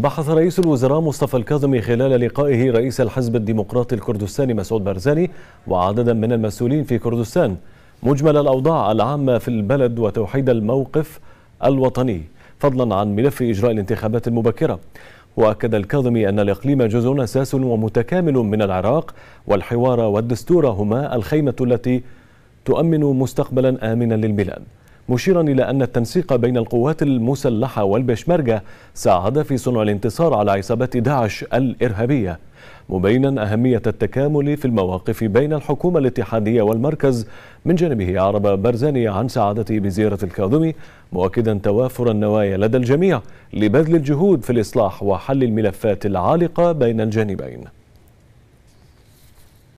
بحث رئيس الوزراء مصطفى الكاظمي خلال لقائه رئيس الحزب الديمقراطي الكردستاني مسعود برزاني وعددا من المسؤولين في كردستان مجمل الأوضاع العامة في البلد وتوحيد الموقف الوطني فضلا عن ملف إجراء الانتخابات المبكرة وأكد الكاظمي أن الإقليم جزء أساس ومتكامل من العراق والحوار والدستور هما الخيمة التي تؤمن مستقبلا آمنا للبلاد مشيرا إلى أن التنسيق بين القوات المسلحة والبشمركة ساعد في صنع الانتصار على عصابات داعش الإرهابية مبينا أهمية التكامل في المواقف بين الحكومة الاتحادية والمركز من جانبه عرب برزاني عن سعادته بزيارة الكاظمي مؤكدا توافر النوايا لدى الجميع لبذل الجهود في الإصلاح وحل الملفات العالقة بين الجانبين